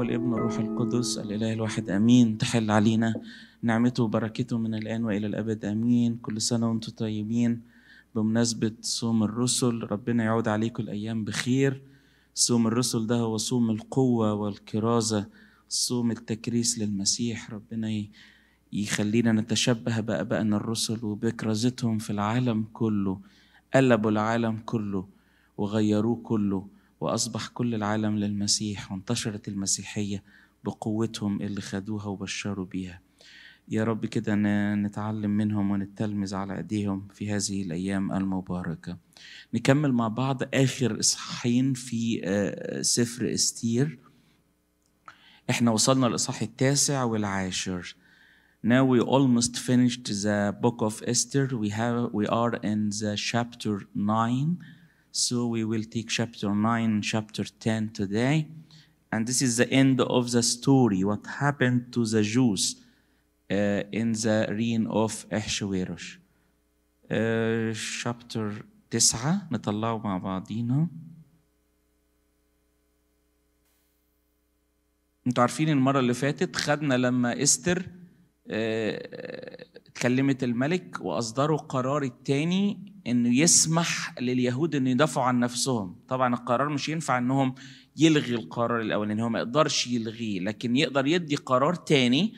الاب والابن والروح القدس الاله الواحد امين تحل علينا نعمته وبركته من الان والى الابد امين كل سنه وانتم طيبين بمناسبه صوم الرسل ربنا يعود عليكم الايام بخير صوم الرسل ده هو صوم القوه والكرازه صوم التكريس للمسيح ربنا يخلينا نتشبه بابائنا الرسل وبكرازتهم في العالم كله قلبوا العالم كله وغيروه كله واصبح كل العالم للمسيح وانتشرت المسيحيه بقوتهم اللي خدوها وبشروا بيها يا رب كده نتعلم منهم ونتلمذ على ايديهم في هذه الايام المباركه نكمل مع بعض اخر اصحاحين في آه، سفر استير احنا وصلنا للاصحاح التاسع والعاشر Now we almost finished the book of Esther. We have we are in the chapter 9 So we will take chapter 9, chapter 10 today. And this is the end of the story, what happened to the Jews uh, in the reign of Ahasuerus. Uh, chapter 9 انتوا عارفين المرة اللي فاتت خدنا لما استر كلمة الملك وأصدروا القرار الثاني إنه يسمح لليهود إن يدافعوا عن نفسهم طبعا القرار مش ينفع إنهم يلغي القرار الأولاني هو ما يقدرش يلغيه لكن يقدر يدي قرار تاني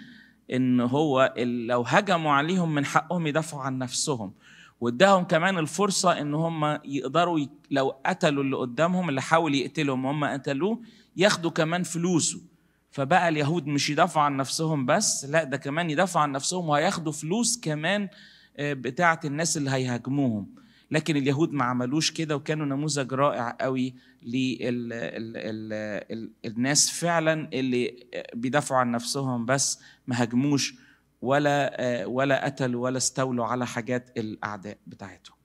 إن هو لو هجموا عليهم من حقهم يدافعوا عن نفسهم واداهم كمان الفرصة إن هم يقدروا لو قتلوا اللي قدامهم اللي حاول يقتلهم وهم قتلوه ياخدوا كمان فلوسه فبقى اليهود مش يدافعوا عن نفسهم بس لا ده كمان يدافعوا عن نفسهم وهياخدوا فلوس كمان آه، بتاعه الناس اللي هيهاجموهم لكن اليهود ما عملوش كده وكانوا نموذج رائع قوي للناس فعلا اللي آه، بيدافعوا عن نفسهم بس ما هاجموش ولا آه، ولا قتلوا ولا استولوا على حاجات الاعداء بتاعتهم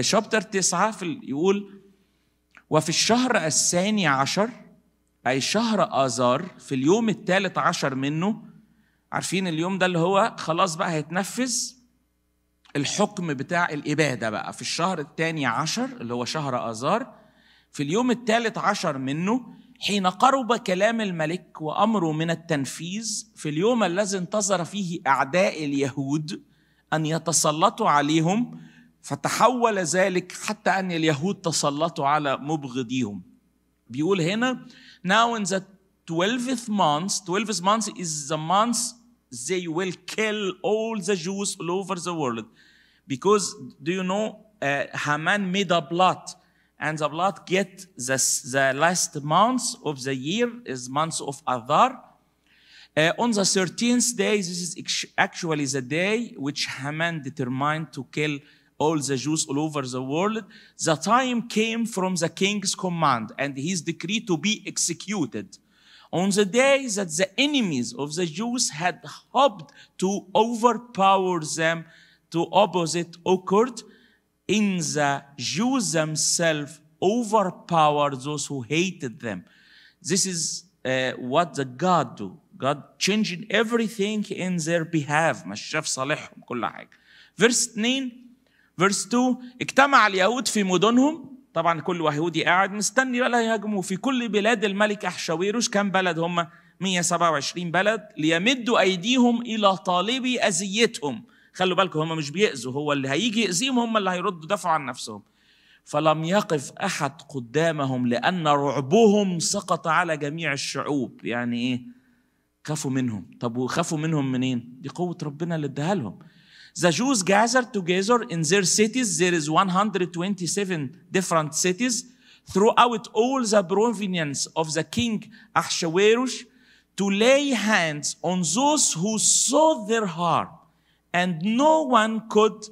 شابتر تسعة في يقول وفي الشهر الثاني عشر أي شهر آذار في اليوم الثالث عشر منه عارفين اليوم ده اللي هو خلاص بقى هيتنفذ الحكم بتاع الإبادة بقى في الشهر الثاني عشر اللي هو شهر آذار في اليوم الثالث عشر منه حين قرب كلام الملك وأمره من التنفيذ في اليوم الذي انتظر فيه أعداء اليهود أن يتسلطوا عليهم فتحول ذلك حتى أن اليهود تسلطوا على مبغضيهم بيقول هنا Now in the 12th month, 12th month is the month they will kill all the Jews all over the world. Because, do you know, uh, Haman made a plot. And the plot get the, the last month of the year is month of Adar. Uh, on the 13th day, this is actually the day which Haman determined to kill all the Jews all over the world. The time came from the king's command and his decree to be executed. On the day that the enemies of the Jews had hoped to overpower them, to opposite occurred in the Jews themselves overpowered those who hated them. This is uh, what the God do. God changing everything in their behalf. Verse nine. فيرس 2 اجتمع اليهود في مدنهم طبعا كل يهودي قاعد مستني بقى يهاجموا في كل بلاد الملك احشاويروش كم بلد هم 127 بلد ليمدوا ايديهم الى طالبي اذيتهم خلوا بالكم هم مش بيأذوا هو اللي هيجي يأذيهم هم اللي هيردوا دفعوا عن نفسهم فلم يقف احد قدامهم لان رعبهم سقط على جميع الشعوب يعني ايه خافوا منهم طب وخافوا منهم منين دي قوه ربنا اللي اداها لهم The Jews gathered together in their cities. There is 127 different cities throughout all the provinces of the king Ahasuerus to lay hands on those who saw their harm, and no one could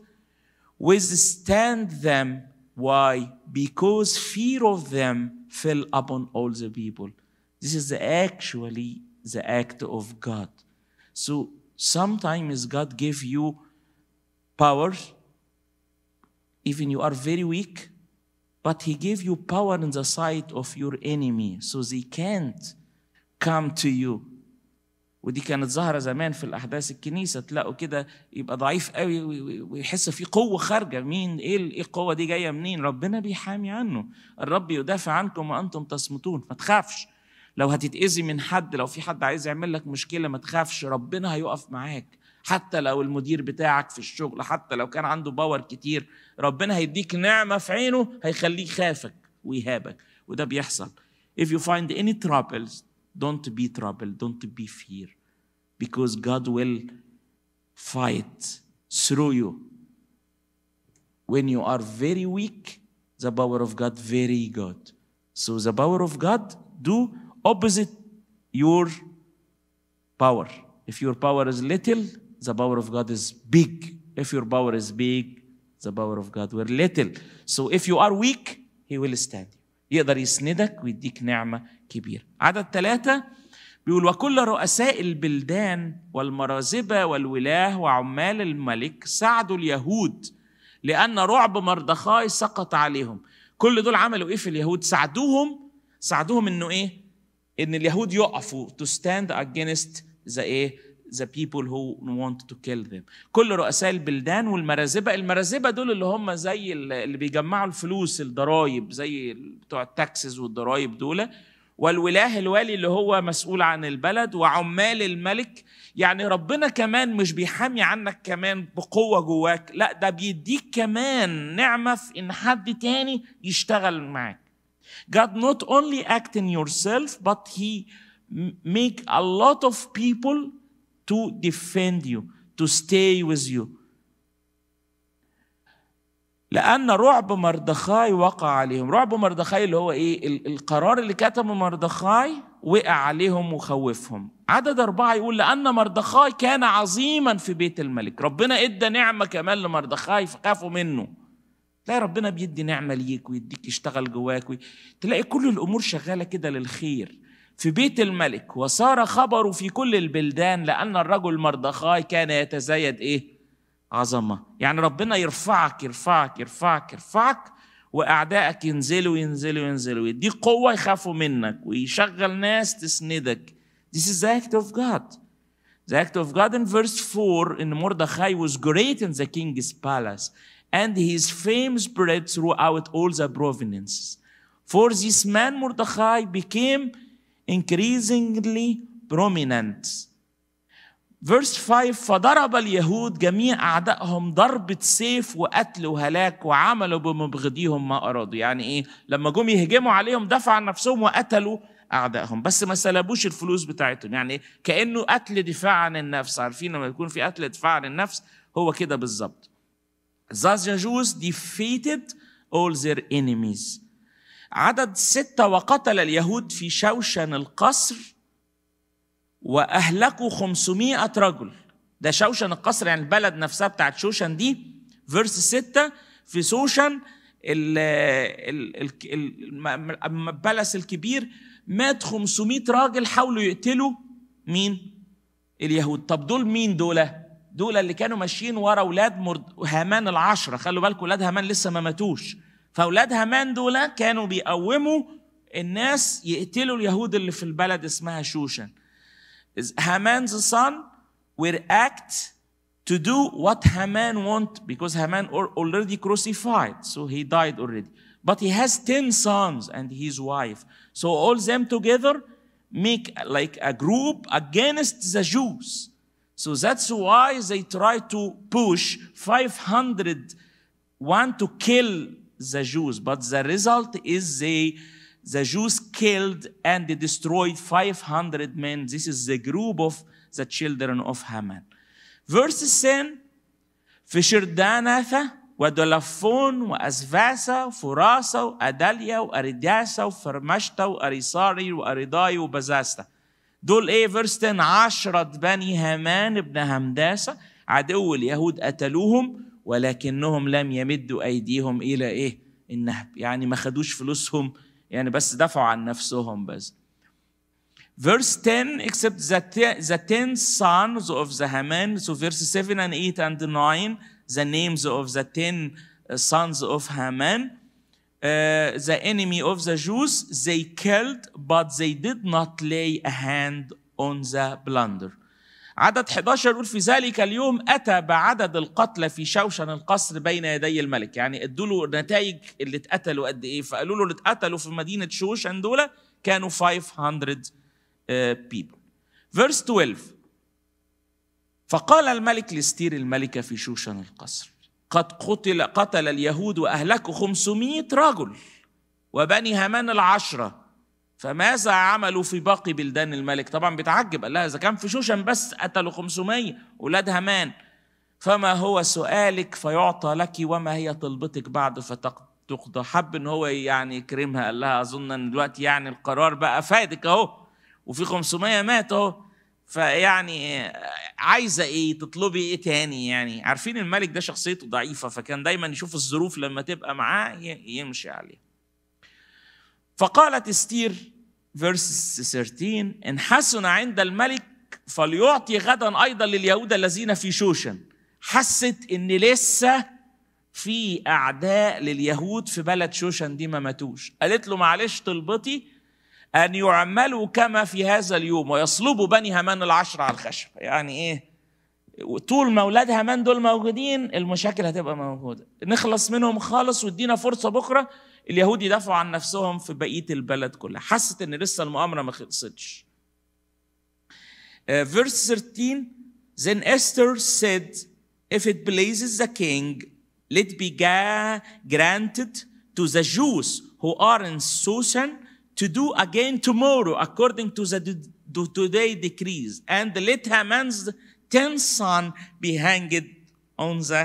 withstand them. Why? Because fear of them fell upon all the people. This is actually the act of God. So sometimes God gave you power even you are very weak but he gave you power in the sight of your enemy so they can't come to you ودي كانت ظاهره زمان في الاحداث الكنيسه تلاقوا كده يبقى ضعيف قوي ويحس في قوه خارجه مين ايه ايه القوه دي جايه منين ربنا بيحامي عنه الرب يدافع عنكم وانتم تصمتون ما تخافش لو هتتاذي من حد لو في حد عايز يعمل لك مشكله ما تخافش ربنا هيقف معاك حتى لو المدير بتاعك في الشغل حتى لو كان عنده باور كتير ربنا هيديك نعمة في عينه هيخليه خافك ويهابك وده بيحصل if you find any troubles don't be troubled don't be fear because God will fight through you when you are very weak the power of God very good so the power of God do opposite your power if your power is little the power of God is big. If your power is big, the power of God were little. So if you are weak, he will stand you. يقدر يسندك ويديك نعمة كبيرة. عدد ثلاثة بيقول وكل رؤساء البلدان والمرازبة والولاه وعمال الملك ساعدوا اليهود لأن رعب مردخاي سقط عليهم كل دول عملوا إيه في اليهود ساعدوهم ساعدوهم إنه إيه إن اليهود يقفوا to stand against the إيه the people who want to kill them كل رؤساء البلدان والمرازبة المرازبة دول اللي هم زي اللي بيجمعوا الفلوس الضرايب زي بتوع التاكسز والضرايب دول والولاه الوالي اللي هو مسؤول عن البلد وعمال الملك يعني ربنا كمان مش بيحامي عنك كمان بقوه جواك لا ده بيديك كمان نعمه في ان حد تاني يشتغل معاك God not only act in yourself but he make a lot of people to defend you to stay with you لأن رعب مردخاي وقع عليهم رعب مردخاي اللي هو إيه القرار اللي كتبه مردخاي وقع عليهم وخوفهم عدد أربعة يقول لأن مردخاي كان عظيما في بيت الملك ربنا إدى نعمة كمان لمردخاي فخافوا منه تلاقي ربنا بيدي نعمة ليك ويديك يشتغل جواك وي... تلاقي كل الأمور شغالة كده للخير في بيت الملك وصار خبره في كل البلدان لأن الرجل مردخاي كان يتزايد إيه؟ عظمة يعني ربنا يرفعك يرفعك يرفعك يرفعك وأعدائك ينزلوا ينزلوا ينزلوا دي قوة يخافوا منك ويشغل ناس تسندك This is the act of God The act of God in verse 4 in Mordechai was great in the king's palace and his fame spread throughout all the provinces. For this man Mordechai became increasingly prominent verse 5 فضرب اليهود جميع أعدائهم ضربة سيف وقتل وهلاك وعملوا بمبغضيهم ما أرادوا يعني إيه لما جم يهجموا عليهم دفعوا عن نفسهم وقتلوا أعدائهم بس ما سلبوش الفلوس بتاعتهم يعني كأنه قتل دفاع عن النفس عارفين لما يكون في قتل دفاع عن النفس هو كده بالظبط Thus the Jews defeated all their enemies عدد ستة وقتل اليهود في شوشن القصر وأهلكوا 500 رجل ده شوشن القصر يعني البلد نفسها بتاعت شوشن دي فيرس ستة في شوشن البلس الكبير مات 500 راجل حاولوا يقتلوا مين؟ اليهود طب دول مين دول؟ دول اللي كانوا ماشيين ورا اولاد هامان العشره خلوا بالكم اولاد هامان لسه ما ماتوش فاولاد هامان دول كانوا بيقوموا الناس يقتلوا اليهود اللي في البلد اسمها شوشن هامان's son will act to do what Haman want because Haman already crucified so he died already but he has 10 sons and his wife so all them together make like a group against the Jews so that's why they try to push 500 want to kill the Jews. But the result is they, the Jews killed and they destroyed 500 men. This is the group of the children of Haman. Verse 10 في شردانثة ودلفون وأسفاسة فراسة وأداليا وأريداسة وفرمشتة وأريصاري وأريضاي وبزاستة دول ايه فيرس 10 عشرة بني هامان ابن همداسة عدو اليهود قتلوهم ولكنهم لم يمدوا ايديهم الى ايه النهب يعني ما خدوش فلوسهم يعني بس دفعوا عن نفسهم بس Verse 10, except the, the ten sons of the Haman, so verse 7 and 8 and 9, the names of the ten sons of Haman, uh, the enemy of the Jews, they killed, but they did not lay a hand on the plunder. عدد 11 يقول في ذلك اليوم أتى بعدد القتلى في شوشن القصر بين يدي الملك يعني ادوا له نتائج اللي اتقتلوا قد إيه فقالوا له اللي اتقتلوا في مدينة شوشن دول كانوا 500 آه، people verse 12 فقال الملك لاستير الملكة في شوشن القصر قد قتل قتل اليهود وأهلكوا 500 رجل وبني هامان العشرة فماذا عملوا في باقي بلدان الملك طبعا بتعجب قال لها إذا كان في شوشن بس قتلوا 500 اولاد همان فما هو سؤالك فيعطى لك وما هي طلبتك بعد فتقضى حب ان هو يعني يكرمها قال لها اظن ان دلوقتي يعني القرار بقى فادك اهو وفي 500 مات اهو فيعني عايزه ايه تطلبي ايه تاني يعني عارفين الملك ده شخصيته ضعيفه فكان دايما يشوف الظروف لما تبقى معاه يمشي عليها فقالت استير فيرس 13 إن حسن عند الملك فليعطي غدا أيضا لليهود الذين في شوشن حست إن لسه في أعداء لليهود في بلد شوشن دي ما ماتوش قالت له معلش طلبتي أن يعملوا كما في هذا اليوم ويصلبوا بني همان العشر على الخشب يعني إيه طول ما اولادها من دول موجودين المشاكل هتبقى موجوده نخلص منهم خالص وادينا فرصه بكره اليهود يدافعوا عن نفسهم في بقيه البلد كلها حست ان لسه المؤامره ما خلصتش فيرس آه، 13 Then Esther said, If it pleases the king, let be granted to the Jews who are in Susan to do again tomorrow according to the today decrees, and let Haman's 10 sons be hanged on the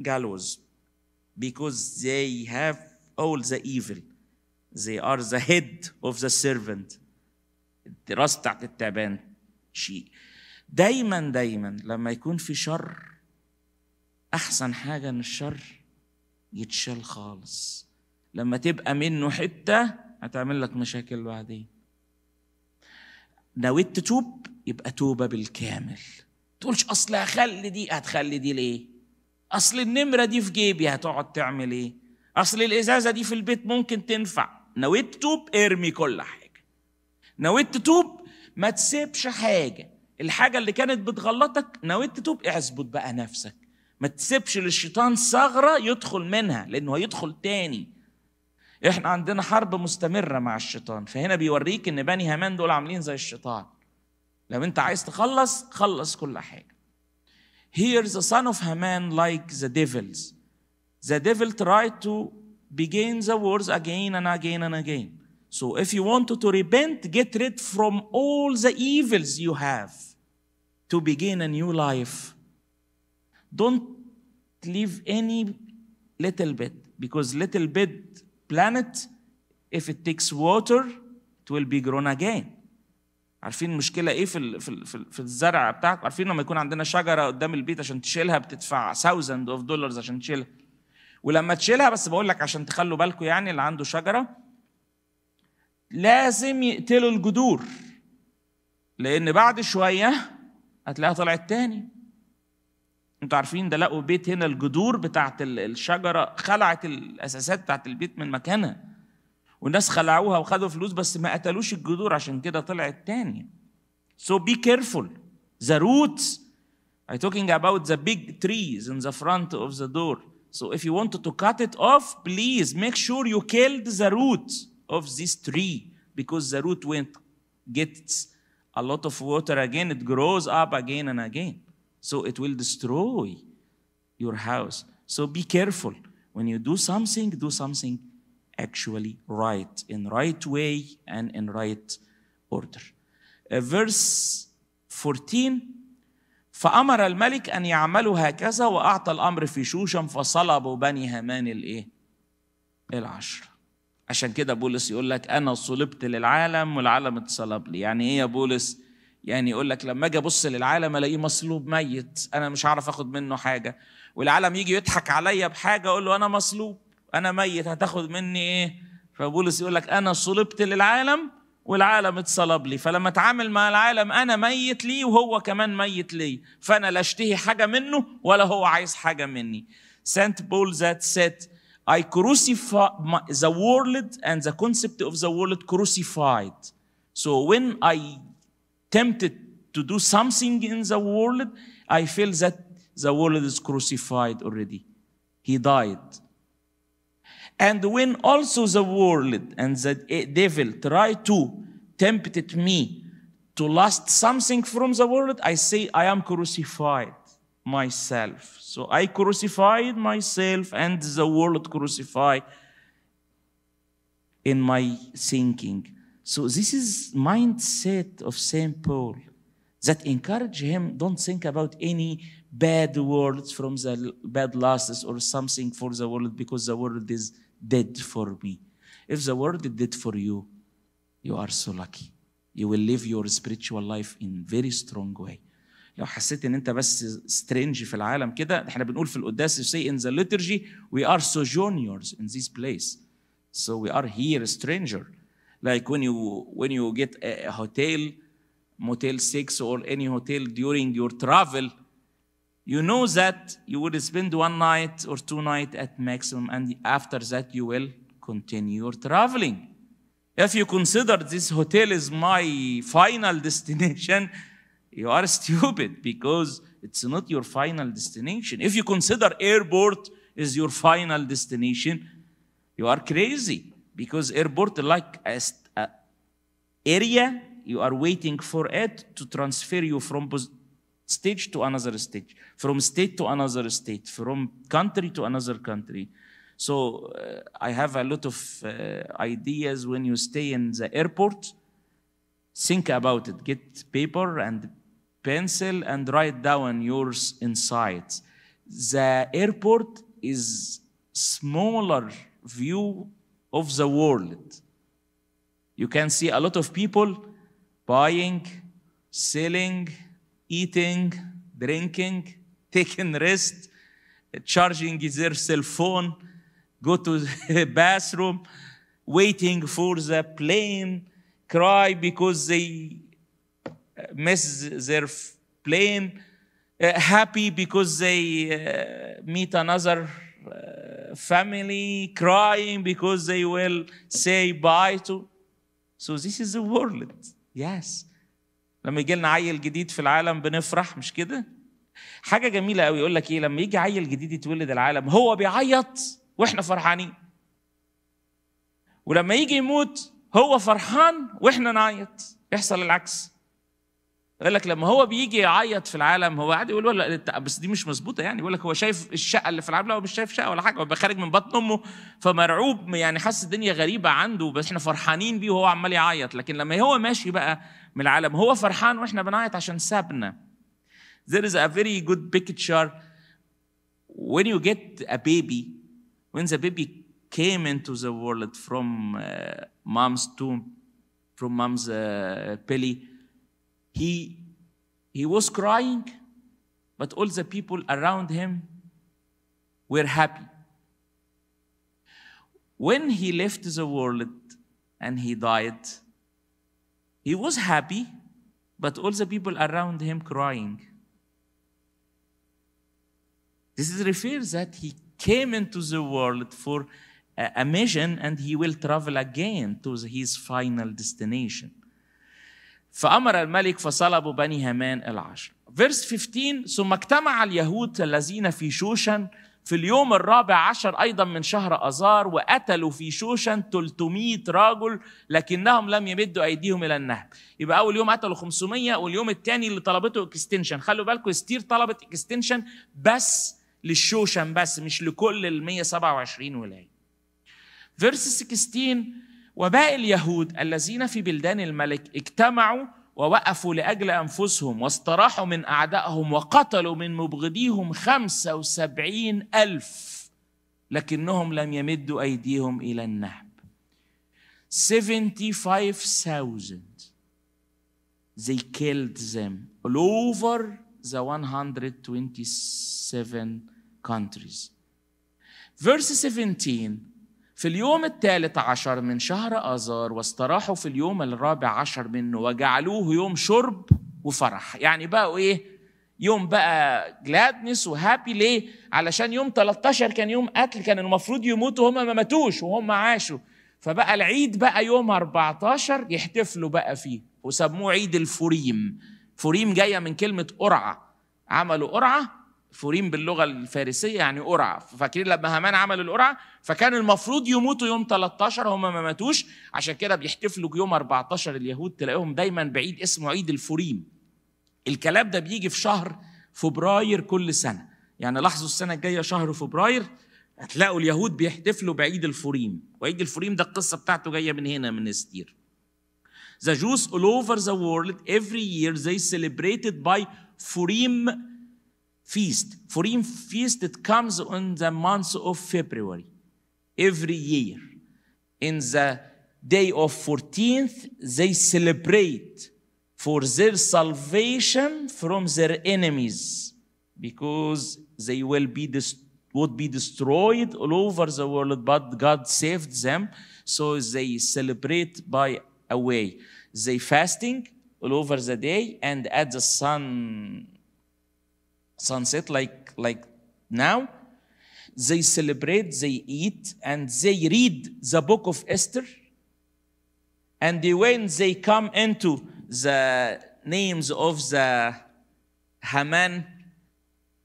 gallows because they have all the evil. They are the head of the servant. الدراسة بتاعت التعبان شيء دايما دايما لما يكون في شر احسن حاجه ان الشر يتشال خالص لما تبقى منه حته هتعمل لك مشاكل بعدين نويت تتوب يبقى توبه بالكامل تقولش اصل هخلي دي هتخلي دي ليه اصل النمره دي في جيبي هتقعد تعمل ايه اصل الازازه دي في البيت ممكن تنفع نويت تتوب ارمي كل حاجه نويت تتوب ما تسيبش حاجه الحاجه اللي كانت بتغلطك نويت تتوب اعزبط بقى نفسك ما تسيبش للشيطان ثغره يدخل منها لانه هيدخل تاني احنا عندنا حرب مستمره مع الشيطان فهنا بيوريك ان بني هامان دول عاملين زي الشيطان لو انت عايز تخلص خلص كل حاجه Here the son of Haman like the devils the devil tried to begin the wars again and again and again so if you want to repent get rid from all the evils you have to begin a new life don't leave any little bit because little bit planet if it takes water it will be grown again عارفين المشكله ايه في في في الزرع بتاعك عارفين لما يكون عندنا شجره قدام البيت عشان تشيلها بتدفع 1000 اوف دولارز عشان تشيلها ولما تشيلها بس بقول لك عشان تخلوا بالكم يعني اللي عنده شجره لازم يقتلوا الجذور لان بعد شويه هتلاقيها طلعت تاني انتوا عارفين ده لقوا بيت هنا الجذور بتاعت الشجره خلعت الاساسات بتاعت البيت من مكانها والناس خلعوها وخدوا فلوس بس ما قتلوش الجذور عشان كده طلعت تاني So be careful. The roots. I'm talking about the big trees in the front of the door. So if you want to cut it off, please make sure you killed the root of this tree because the root went gets a lot of water again. It grows up again and again. So it will destroy your house. So be careful. When you do something, do something actually right in right way and in right order. Uh, verse 14 فأمر الملك أن يعملوا هكذا وأعطى الأمر في شوشم فصلبوا بني هامان الإيه؟ العشرة عشان كده بولس يقول لك أنا صلبت للعالم والعالم اتصلب لي يعني إيه يا بولس؟ يعني يقول لك لما اجي ابص للعالم الاقيه مصلوب ميت انا مش هعرف اخد منه حاجه والعالم يجي يضحك عليا بحاجه اقول له انا مصلوب انا ميت هتاخد مني ايه فبولس يقول لك انا صلبت للعالم والعالم اتصلب لي فلما اتعامل مع العالم انا ميت ليه وهو كمان ميت لي فانا لا اشتهي حاجه منه ولا هو عايز حاجه مني سانت بول ذات said I crucify the world and the concept of the world crucified. So when I tempted to do something in the world, I feel that the world is crucified already. He died. And when also the world and the devil try to tempt me to lust something from the world, I say, I am crucified myself. So I crucified myself and the world crucified in my thinking. So this is mindset of St. Paul that encourage him, don't think about any bad words from the bad lusts or something for the world because the world is did for me. If the word did for you, you are so lucky. You will live your spiritual life in very strong way. لو حسيت ان انت بس سترينج في العالم كده احنا بنقول في القداس say in the liturgy we are sojourners in this place so we are here a stranger like when you when you get a hotel motel 6 or any hotel during your travel you know that you will spend one night or two nights at maximum, and after that you will continue your traveling. If you consider this hotel is my final destination, you are stupid because it's not your final destination. If you consider airport is your final destination, you are crazy because airport like a, a area you are waiting for it to transfer you from stage to another stage, from state to another state, from country to another country. So uh, I have a lot of uh, ideas when you stay in the airport. Think about it. Get paper and pencil and write down yours insights. The airport is smaller view of the world. You can see a lot of people buying, selling, eating, drinking, taking rest, charging their cell phone, go to the bathroom, waiting for the plane, cry because they uh, miss their plane, uh, happy because they uh, meet another uh, family, crying because they will say bye to. So this is the world, yes. لما يجي لنا عيل جديد في العالم بنفرح مش كده حاجه جميله قوي يقول لك ايه لما يجي عيل جديد يتولد العالم هو بيعيط واحنا فرحانين ولما يجي يموت هو فرحان واحنا نعيط يحصل العكس قال لك لما هو بيجي يعيط في العالم هو قاعد يقول ولا بس دي مش مظبوطه يعني يقول لك هو شايف الشقه اللي في العالم لا هو مش شايف شقه ولا حاجه هو خارج من بطن امه فمرعوب يعني حاسس الدنيا غريبه عنده بس احنا فرحانين بيه وهو عمال يعيط لكن لما هو ماشي بقى من العالم هو فرحان واحنا بنعيط عشان سابنا. There is a very good picture when you get a baby when the baby came into the world from uh, mom's tomb from mom's uh, belly He, he was crying, but all the people around him were happy. When he left the world and he died, he was happy, but all the people around him crying. This is refers that he came into the world for a mission and he will travel again to his final destination. فأمر الملك فصلبوا بني هامان العشر فيرس 15 ثم اجتمع اليهود الذين في شوشن في اليوم الرابع عشر أيضا من شهر أزار وقتلوا في شوشن 300 رجل لكنهم لم يمدوا أيديهم إلى النهب يبقى أول يوم قتلوا 500 واليوم الثاني اللي طلبته اكستنشن خلوا بالكم استير طلبت اكستنشن بس للشوشن بس مش لكل ال 127 ولاية فيرس 16 وباقي اليهود الذين في بلدان الملك اجتمعوا ووقفوا لأجل أنفسهم واستراحوا من أعدائهم وقتلوا من مبغضيهم خمسة وسبعين ألف لكنهم لم يمدوا أيديهم إلى النهب 75,000 they killed them all over the 127 countries verse 17 في اليوم الثالث عشر من شهر آذار واستراحوا في اليوم الرابع عشر منه وجعلوه يوم شرب وفرح يعني بقوا إيه يوم بقى جلادنس وهابي ليه علشان يوم 13 كان يوم قتل كان المفروض يموتوا هم ما ماتوش وهم عاشوا فبقى العيد بقى يوم 14 يحتفلوا بقى فيه وسموه عيد الفوريم فوريم جاية من كلمة قرعة عملوا قرعة فوريم باللغه الفارسيه يعني قرعه فاكرين لما هامان عمل القرعه فكان المفروض يموتوا يوم 13 هم ما ماتوش عشان كده بيحتفلوا يوم 14 اليهود تلاقيهم دايما بعيد اسمه عيد الفوريم الكلام ده بيجي في شهر فبراير كل سنه يعني لاحظوا السنه الجايه شهر فبراير هتلاقوا اليهود بيحتفلوا بعيد الفوريم وعيد الفوريم ده القصه بتاعته جايه من هنا من استير The Jews all over the world every year they celebrated by فوريم feast, him. feast that comes on the month of February every year. In the day of 14th, they celebrate for their salvation from their enemies because they will be would be destroyed all over the world, but God saved them. So they celebrate by a way. They fasting all over the day, and at the sun sunset like, like now. They celebrate, they eat, and they read the book of Esther. And when they come into the names of the Haman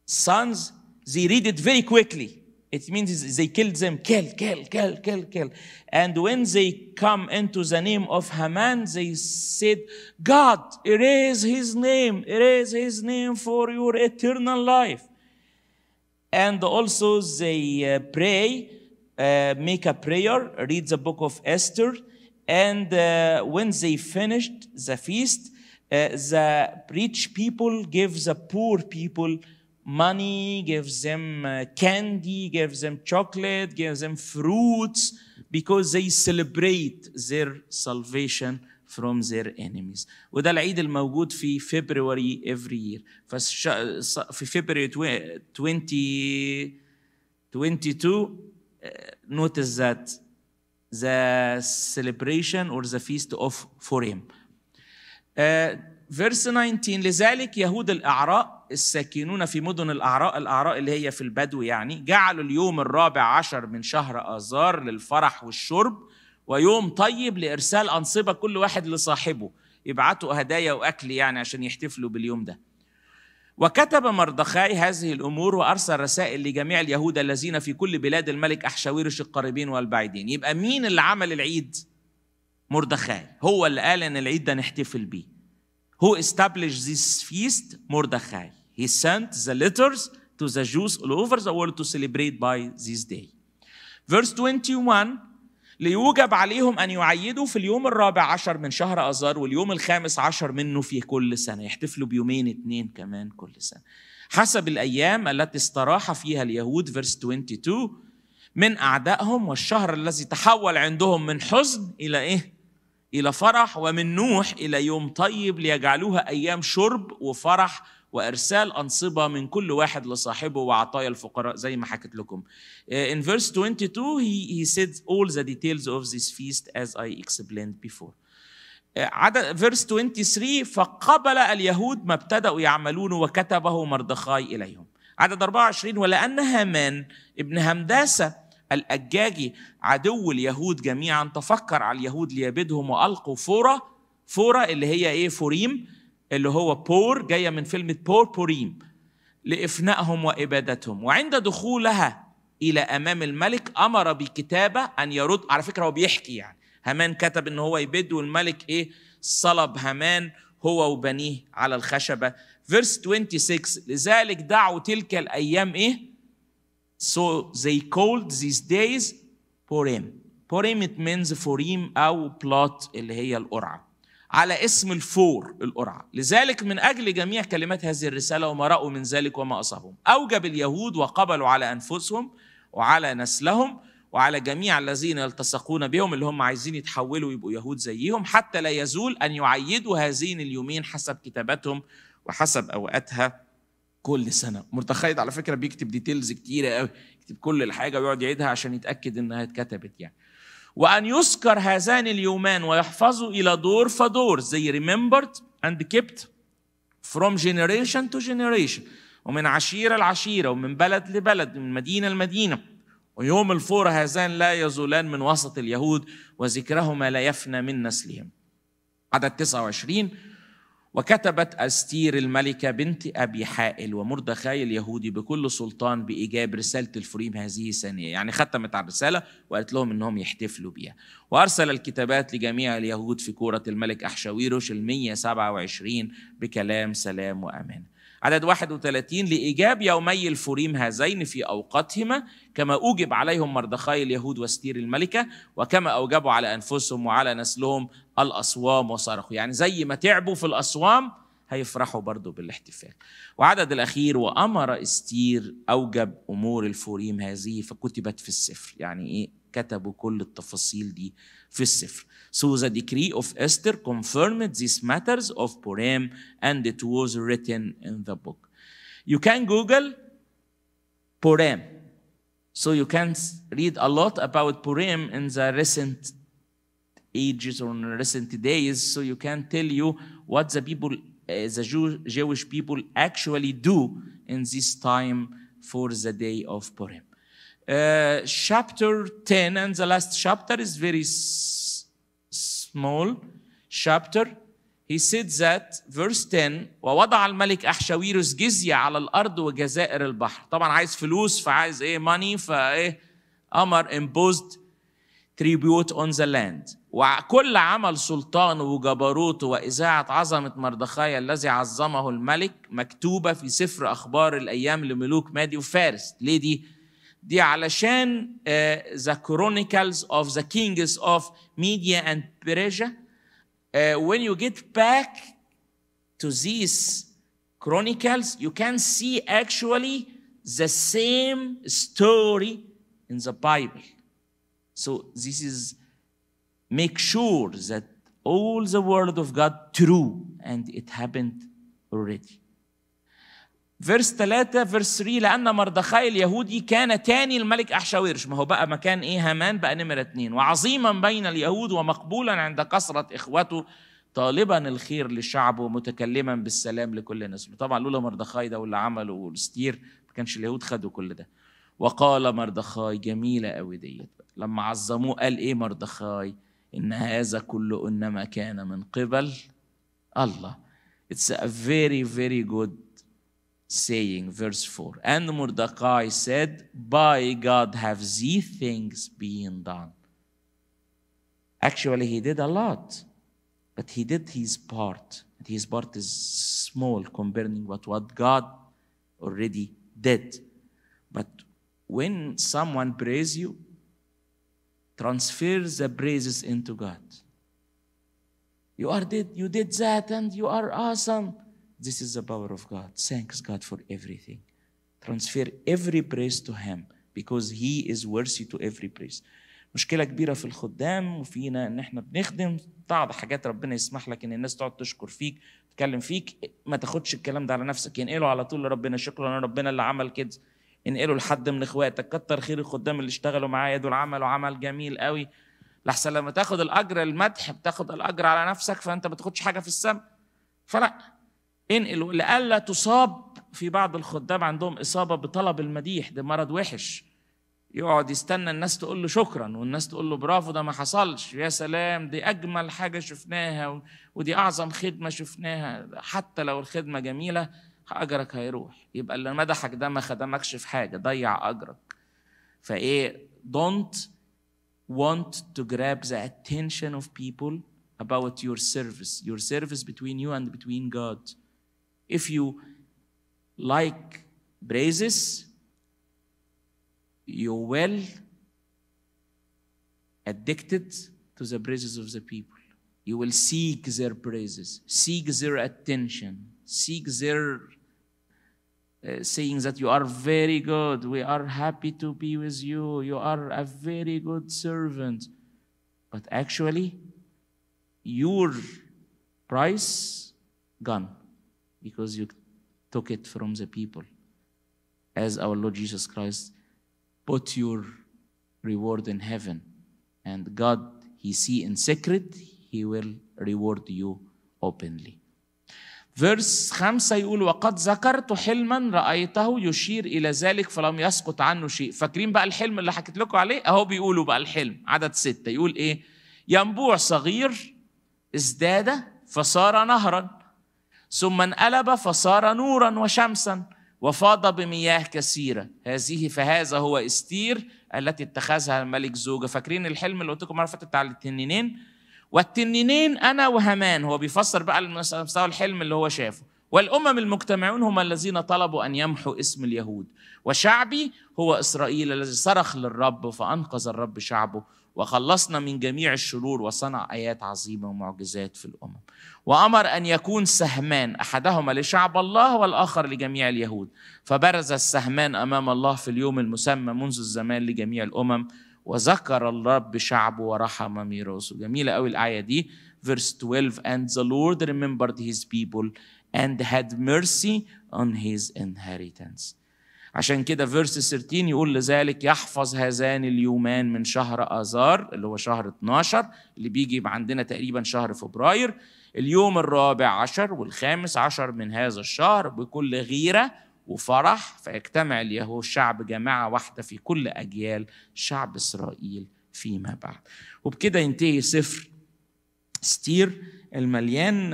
sons, they read it very quickly. It means they killed them, kill, kill, kill, kill, kill. And when they come into the name of Haman, they said, God, erase his name, erase his name for your eternal life. And also they uh, pray, uh, make a prayer, read the book of Esther. And uh, when they finished the feast, uh, the rich people give the poor people money, gives them uh, candy, gives them chocolate, gives them fruits, because they celebrate their salvation from their enemies. وده العيد الموجود في فبراير every year. فش... في فبراير 2022 uh, notice that the celebration or the feast of Purim. Uh, verse 19 لذلك يهود الأعراء الساكنون في مدن الأعراء الأعراء اللي هي في البدو يعني جعلوا اليوم الرابع عشر من شهر آذار للفرح والشرب ويوم طيب لإرسال أنصبة كل واحد لصاحبه يبعتوا هدايا وأكل يعني عشان يحتفلوا باليوم ده وكتب مردخاي هذه الأمور وأرسل رسائل لجميع اليهود الذين في كل بلاد الملك أحشاويرش القريبين والبعيدين يبقى مين اللي عمل العيد؟ مردخاي هو اللي قال إن العيد ده نحتفل بيه هو established this feast مردخاي He sent the letters to the Jews all over the world to celebrate by this day. Verse 21 ليوجب عليهم أن يعيدوا في اليوم الرابع عشر من شهر أذار واليوم الخامس عشر منه في كل سنة يحتفلوا بيومين اتنين كمان كل سنة حسب الأيام التي استراح فيها اليهود verse 22 من أعدائهم والشهر الذي تحول عندهم من حزن إلى إيه؟ إلى فرح ومن نوح إلى يوم طيب ليجعلوها أيام شرب وفرح وارسال انصبه من كل واحد لصاحبه وعطايا الفقراء زي ما حكيت لكم. Uh, in verse 22 he he said all the details of this feast as I explained before. Uh, عدد فيرس 23 فقبل اليهود ما ابتدأوا يعملون وكتبه مردخاي إليهم عدد 24 ولأن هامان ابن همداسة الأجاجي عدو اليهود جميعا تفكر على اليهود ليبدهم وألقوا فورة فورة اللي هي إيه فوريم اللي هو بور جايه من فيلم بور بوريم لافنائهم وابادتهم وعند دخولها الى امام الملك امر بكتابه ان يرد على فكره هو بيحكي يعني همان كتب ان هو يبد والملك ايه صلب همان هو وبنيه على الخشبه فيرس 26 لذلك دعوا تلك الايام ايه So they called these days Purim. Purim it means Purim أو plot اللي هي القرعة. على اسم الفور القرعة لذلك من أجل جميع كلمات هذه الرسالة وما رأوا من ذلك وما أصابهم أوجب اليهود وقبلوا على أنفسهم وعلى نسلهم وعلى جميع الذين يلتصقون بهم اللي هم عايزين يتحولوا ويبقوا يهود زيهم حتى لا يزول أن يعيدوا هذين اليومين حسب كتابتهم وحسب أوقاتها كل سنة مرتخيط على فكرة بيكتب ديتيلز كتيرة قوي يكتب كل الحاجة ويقعد يعيدها عشان يتأكد إنها اتكتبت يعني وأن يذكر هذان اليومان ويحفظوا إلى دور فدور زي remembered and kept from generation to generation ومن عشيرة لعشيرة ومن بلد لبلد من مدينة لمدينة ويوم الفور هذان لا يزولان من وسط اليهود وذكرهما لا يفنى من نسلهم عدد 29 وكتبت أستير الملكة بنت أبي حائل ومردخاي اليهودي بكل سلطان بإيجاب رسالة الفريم هذه الثانية يعني ختمت على الرسالة وقالت لهم إنهم يحتفلوا بيها وأرسل الكتابات لجميع اليهود في كورة الملك أحشاويروش المية سبعة وعشرين بكلام سلام وأمان عدد 31 لإيجاب يومي الفوريم هذين في أوقاتهما كما أوجب عليهم مردخاي اليهود واستير الملكة وكما أوجبوا على أنفسهم وعلى نسلهم الأصوام وصرخوا يعني زي ما تعبوا في الأصوام هيفرحوا برضو بالاحتفال وعدد الأخير وأمر استير أوجب أمور الفوريم هذه فكتبت في السفر يعني إيه كتبوا كل التفاصيل دي في السفر So the decree of Esther confirmed these matters of Purim and it was written in the book. You can Google Purim. So you can read a lot about Purim in the recent ages or in recent days, so you can tell you what the people, uh, the Jew, Jewish people actually do in this time for the day of Purim. Uh, chapter 10 and the last chapter is very small chapter. He said that, verse 10, ووضع الملك أحشاويروس جزية على الأرض وجزائر البحر. طبعا عايز فلوس فعايز إيه money فإيه أمر imposed تريبيوت اون ذا لاند وكل عمل سلطان وجبروت وإذاعة عظمة مردخاي الذي عظمه الملك مكتوبة في سفر أخبار الأيام لملوك مادي وفارس ليه دي؟ دي علشان ذا كرونيكلز اوف ذا كينجز اوف ميديا اند بيرجا when you get back to these chronicles you can see actually the same story in the Bible So this is make sure that all the word of God true and it happened already. فيرس 3 فيرس 3 لأن مردخاي اليهودي كان تاني الملك أحشاويرش ما هو بقى مكان إيه هامان بقى نمرة اتنين وعظيما بين اليهود ومقبولا عند كثرة إخوته طالبا الخير لشعبه ومتكلما بالسلام لكل الناس طبعا لولا مردخاي ده واللي عمله والاستير ما كانش اليهود خدوا كل ده وقال مردخاي جميلة قوي ديت لما عظموه قال ايه مردخاي ان هذا كله انما كان من قبل الله It's a very very good saying verse 4 and Mordecai said by God have these things been done Actually he did a lot but he did his part and his part is small comparing what what God already did but when someone praise you transfer the praises into God. You are did you did that and you are awesome. This is the power of God. Thanks God for everything. Transfer every praise to him because he is worthy to every praise. مشكلة كبيرة في الخدام وفينا ان احنا بنخدم بعض حاجات ربنا يسمح لك ان الناس تقعد تشكر فيك تتكلم فيك ما تاخدش الكلام ده على نفسك ينقله على طول لربنا شكرا ربنا اللي عمل كده انقله لحد من اخواتك كتر خير الخدام اللي اشتغلوا معايا دول عملوا عمل جميل قوي لحسن لما تاخد الاجر المدح بتاخد الاجر على نفسك فانت ما تاخدش حاجه في السماء فلا انقل لئلا تصاب في بعض الخدام عندهم اصابه بطلب المديح ده مرض وحش يقعد يستنى الناس تقول له شكرا والناس تقول له برافو ده ما حصلش يا سلام دي اجمل حاجه شفناها ودي اعظم خدمه شفناها حتى لو الخدمه جميله اجرك هيروح يبقى اللي مدحك ده ما خدمكش في حاجه ضيع اجرك فايه don't want to grab the attention of people about your service your service between you and between God if you like praises you will addicted to the praises of the people you will seek their praises seek their attention seek their uh, saying that you are very good. We are happy to be with you. You are a very good servant. But actually, your price gone because you took it from the people. As our Lord Jesus Christ put your reward in heaven. And God, He see in secret, He will reward you openly. فيرس خمسة يقول وقد ذكرت حلما رأيته يشير إلى ذلك فلم يسقط عنه شيء فاكرين بقى الحلم اللي حكيت لكم عليه أهو بيقولوا بقى الحلم عدد ستة يقول إيه ينبوع صغير ازداد فصار نهرا ثم انقلب فصار نورا وشمسا وفاض بمياه كثيرة هذه فهذا هو استير التي اتخذها الملك زوجة فاكرين الحلم اللي قلت لكم مرة فاتت على التنينين والتنينين أنا وهمان هو بيفسر بقى مستوى الحلم اللي هو شافه والأمم المجتمعون هم الذين طلبوا أن يمحوا اسم اليهود وشعبي هو إسرائيل الذي صرخ للرب فأنقذ الرب شعبه وخلصنا من جميع الشرور وصنع آيات عظيمة ومعجزات في الأمم وأمر أن يكون سهمان أحدهما لشعب الله والآخر لجميع اليهود فبرز السهمان أمام الله في اليوم المسمى منذ الزمان لجميع الأمم وذكر الرب شعبه ورحم ميراثه جميلة قوي الآية دي verse 12 and the Lord remembered his people and had mercy on his inheritance عشان كده فيرس 13 يقول لذلك يحفظ هذان اليومان من شهر آذار اللي هو شهر 12 اللي بيجي عندنا تقريبا شهر فبراير اليوم الرابع عشر والخامس عشر من هذا الشهر بكل غيرة وفرح فيجتمع اليهود شعب جماعة واحدة في كل أجيال شعب إسرائيل فيما بعد وبكده ينتهي سفر ستير المليان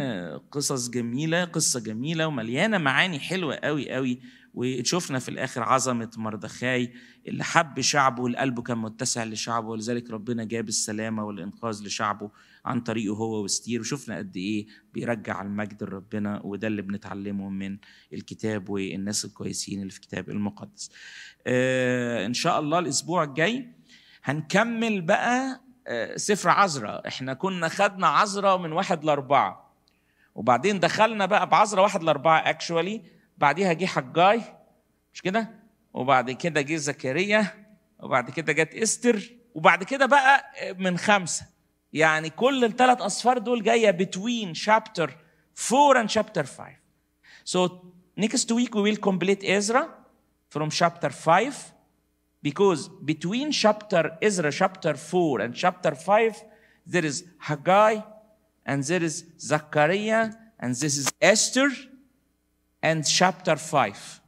قصص جميلة قصة جميلة ومليانة معاني حلوة قوي قوي وشفنا في الآخر عظمة مردخاي اللي حب شعبه القلب كان متسع لشعبه ولذلك ربنا جاب السلامة والإنقاذ لشعبه عن طريقه هو وستير وشفنا قد إيه بيرجع المجد لربنا وده اللي بنتعلمه من الكتاب والناس الكويسين اللي في الكتاب المقدس آه إن شاء الله الأسبوع الجاي هنكمل بقى آه سفر عذراء احنا كنا خدنا عذراء من واحد لأربعة وبعدين دخلنا بقى بعذراء واحد لأربعة اكشوالي بعديها جه حجاي مش كده وبعد كده جه زكريا وبعد كده جت استر وبعد كده بقى من خمسه يعني كل الثلاث اصفار دول جايه بتوين شابتر 4 and chapter 5 so next week we will complete Ezra from chapter 5 because between chapter Ezra chapter 4 and chapter 5 there is Haggai and there is Zechariah and this is Esther and chapter 5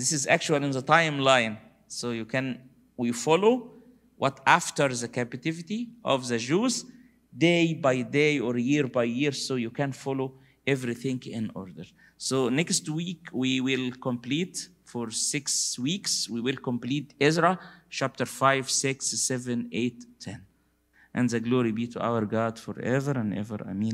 This is actually in the timeline. So you can, we follow what after the captivity of the Jews, day by day or year by year, so you can follow everything in order. So next week, we will complete for six weeks, we will complete Ezra chapter 5, 6, 7, 8, 10. And the glory be to our God forever and ever. Amin.